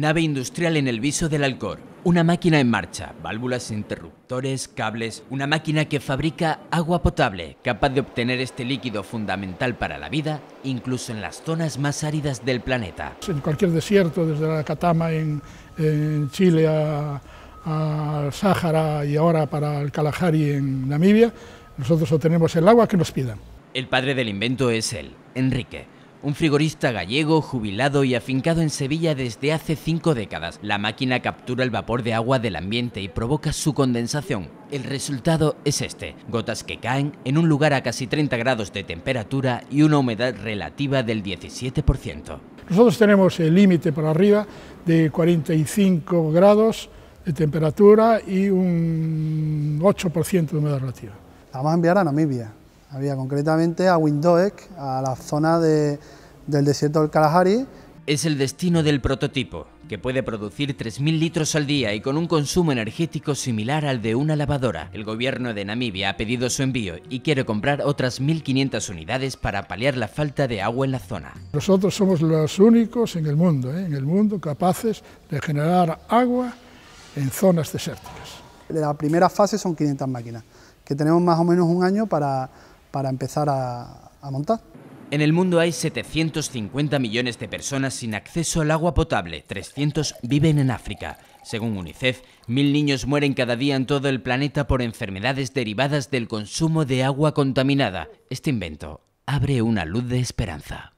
Nave industrial en el viso del Alcor. Una máquina en marcha, válvulas, interruptores, cables. Una máquina que fabrica agua potable, capaz de obtener este líquido fundamental para la vida, incluso en las zonas más áridas del planeta. En cualquier desierto, desde la Catama en, Chile al Sáhara y ahora para el Kalahari en Namibia, nosotros obtenemos el agua que nos pidan. El padre del invento es él, Enrique un frigorista gallego, jubilado y afincado en Sevilla desde hace cinco décadas. La máquina captura el vapor de agua del ambiente y provoca su condensación. El resultado es este, gotas que caen en un lugar a casi 30 grados de temperatura y una humedad relativa del 17%. Nosotros tenemos el límite para arriba de 45 grados de temperatura y un 8% de humedad relativa. La vamos a enviar a Namibia. Había concretamente a Windhoek, a la zona del desierto del Kalahari. Es el destino del prototipo, que puede producir 3.000 litros al día y con un consumo energético similar al de una lavadora. El gobierno de Namibia ha pedido su envío y quiere comprar otras 1.500 unidades para paliar la falta de agua en la zona. Nosotros somos los únicos en el mundo, ¿eh? en el mundo capaces de generar agua en zonas desérticas. La primera fase son 500 máquinas, que tenemos más o menos un año para, para empezar a, montar. En el mundo hay 750 millones de personas sin acceso al agua potable, 300 viven en África. Según UNICEF, mil niños mueren cada día en todo el planeta por enfermedades derivadas del consumo de agua contaminada. Este invento abre una luz de esperanza.